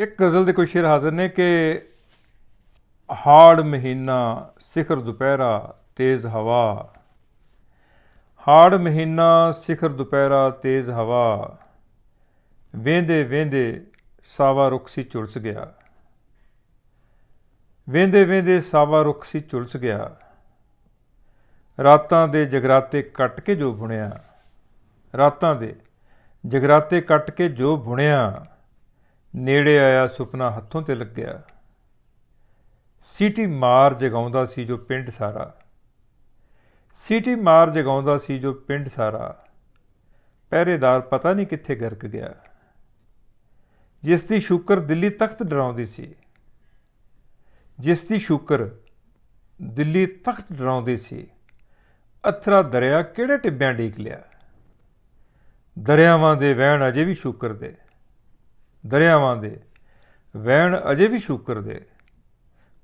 ਇੱਕ ਗਜ਼ਲ ਦੇ ਕੁਝ ਸ਼ੇਰ ਹਾਜ਼ਰ ਨੇ ਕਿ ਹਾੜ ਮਹੀਨਾ ਸਿਖਰ ਦੁਪਹਿਰਾ ਤੇਜ਼ ਹਵਾ ਹਾੜ ਮਹੀਨਾ ਸਿਖਰ ਦੁਪਹਿਰਾ ਤੇਜ਼ ਹਵਾ ਵੇਂਦੇ ਵੇਂਦੇ ਸਾਵਾ ਰੁੱਖ ਸੀ ਝੁਲਸ ਗਿਆ ਵੇਂਦੇ ਵੇਂਦੇ ਸਾਵਾ ਰੁੱਖ ਸੀ ਝੁਲਸ ਗਿਆ ਰਾਤਾਂ ਦੇ ਜਗਰਾਤੇ ਕੱਟ ਕੇ ਜੋ ਬੁਣਿਆ ਰਾਤਾਂ ਦੇ ਜਗਰਾਤੇ ਕੱਟ ਕੇ ਜੋ ਬੁਣਿਆ ਨੇੜੇ ਆਇਆ ਸੁਪਨਾ ਹੱਥੋਂ ਤੇ ਲੱਗਿਆ ਸੀਟੀ ਮਾਰ ਜਗਾਉਂਦਾ ਸੀ ਜੋ ਪਿੰਡ ਸਾਰਾ ਸੀਟੀ ਮਾਰ ਜਗਾਉਂਦਾ ਸੀ ਜੋ ਪਿੰਡ ਸਾਰਾ ਪਹਿਰੇਦਾਰ ਪਤਾ ਨਹੀਂ ਕਿੱਥੇ ਗਰਕ ਗਿਆ ਜਿਸ ਦੀ ਸ਼ੁਕਰ ਦਿੱਲੀ ਤਖਤ ਡਰਾਉਂਦੀ ਸੀ ਜਿਸ ਦੀ ਸ਼ੁਕਰ ਦਿੱਲੀ ਤਖਤ ਡਰਾਉਂਦੀ ਸੀ ਅਥਰਾ ਦਰਿਆ ਕਿਹੜੇ ਟਿੱਬਿਆਂ ਡੀਕ ਲਿਆ ਦਰਿਆਵਾਂ ਦੇ ਵਹਿਣ ਅਜੇ ਵੀ ਸ਼ੁਕਰ ਦੇ ਦਰਿਆਵਾਂ ਦੇ ਵਹਿਣ ਅਜੇ ਵੀ ਸ਼ੁਕਰ ਦੇ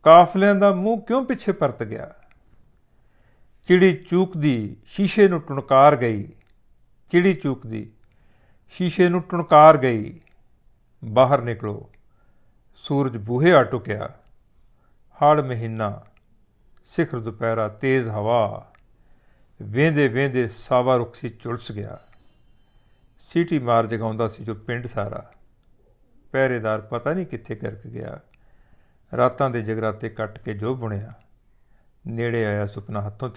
ਕਾਫਲਿਆਂ ਦਾ ਮੂੰਹ ਕਿਉਂ ਪਿੱਛੇ ਪਰਤ ਗਿਆ ਚਿੜੀ ਚੂਕਦੀ ਸ਼ੀਸ਼ੇ ਨੂੰ ਟੁਣਕਾਰ ਗਈ ਚਿੜੀ ਚੂਕਦੀ ਸ਼ੀਸ਼ੇ ਨੂੰ ਟੁਣਕਾਰ ਗਈ ਬਾਹਰ ਨਿਕਲੋ ਸੂਰਜ ਬੂਹੇ ਆ ਟੁਕਿਆ ਹੜ ਮਹੀਨਾ ਸਿਖਰ ਦੁਪਹਿਰਾ ਤੇਜ਼ ਹਵਾ ਵੇਂਦੇ ਵੇਂਦੇ ਸਾਵਾ ਰੁਕਸੀ ਚੁਲਸ ਗਿਆ ਸੀਟੀ ਮਾਰ ਜਗਾਉਂਦਾ ਸੀ ਜੋ ਪਿੰਡ ਸਾਰਾ ਪਹਿਰੇਦਾਰ ਪਤਾ ਨਹੀਂ ਕਿੱਥੇ ਕਰਕ ਗਿਆ ਰਾਤਾਂ ਦੇ ਜਗਰਾਤੇ ਕੱਟ ਕੇ ਜੋ ਬੁਣਿਆ ਨੇੜੇ ਆਇਆ ਸੁਪਨਾ ਹੱਥੋਂ